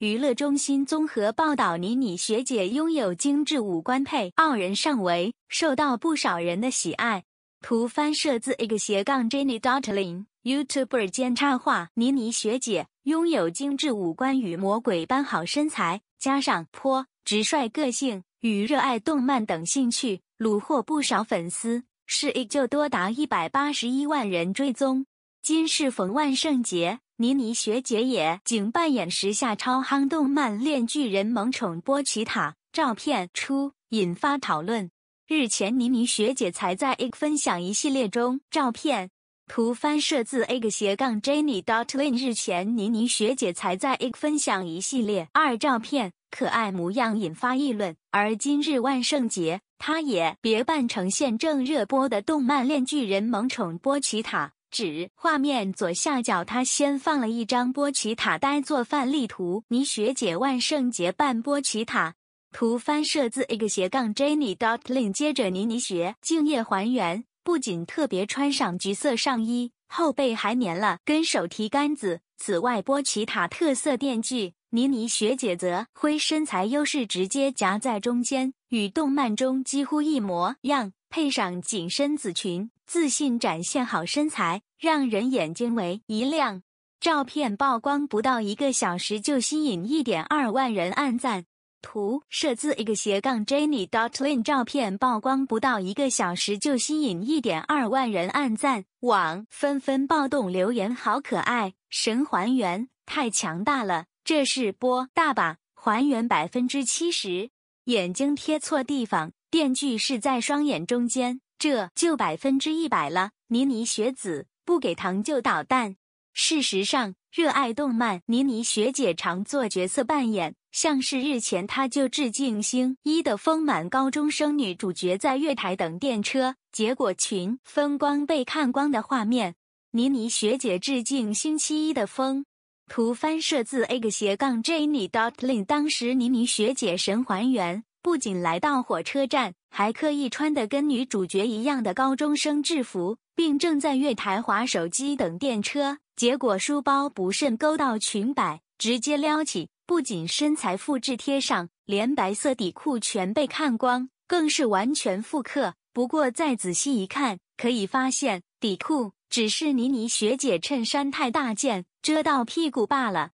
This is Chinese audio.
娱乐中心综合报道：倪妮学姐拥有精致五官配傲人上围，受到不少人的喜爱。图翻摄自一个斜杠 Jenny Dotling YouTuber 间插画。倪妮学姐拥有精致五官与魔鬼般好身材，加上泼直率个性与热爱动漫等兴趣，虏获不少粉丝，是也就多达一百八十一万人追踪。今是逢万圣节。妮妮学姐也仅扮演时下超夯动漫《恋巨人》萌宠波奇塔，照片出引发讨论。日前，妮妮学姐才在 egg 分享一系列中照片，图翻摄自 egg 斜杠 jenny dot twin。日前，妮妮学姐才在 egg 分享一系列二照片，可爱模样引发议论。而今日万圣节，她也别扮成现正热播的动漫《恋巨人》萌宠波奇塔。指画面左下角，他先放了一张波奇塔呆做饭例图。倪学姐万圣节扮波奇塔，图翻设自一个斜杠 Jenny d o t l i n k 接着妮妮学敬业还原，不仅特别穿上橘色上衣，后背还粘了根手提杆子。此外，波奇塔特色电锯，妮妮学姐则挥身材优势直接夹在中间，与动漫中几乎一模样。配上紧身紫裙，自信展现好身材，让人眼睛为一亮。照片曝光不到一个小时就吸引一点二万人按赞。图设自一个斜杠 Jenny dot Lin。照片曝光不到一个小时就吸引一点二万人按赞。网纷纷暴动留言：好可爱，神还原，太强大了，这是波大吧？还原百分之七十，眼睛贴错地方。电锯是在双眼中间，这就百分之一百了。妮妮学子不给糖就捣蛋。事实上，热爱动漫妮妮学姐常做角色扮演，像是日前她就致敬《星一的丰满》高中生女主角在月台等电车，结果群风光被看光的画面。妮妮学姐致敬《星期一的风》，图翻摄自 a 斜杠 jenny dot link。当时妮妮学姐神还原。不仅来到火车站，还刻意穿的跟女主角一样的高中生制服，并正在月台划手机等电车。结果书包不慎勾到裙摆，直接撩起，不仅身材复制贴上，连白色底裤全被看光，更是完全复刻。不过再仔细一看，可以发现底裤只是妮妮学姐衬衫太大件，遮到屁股罢了。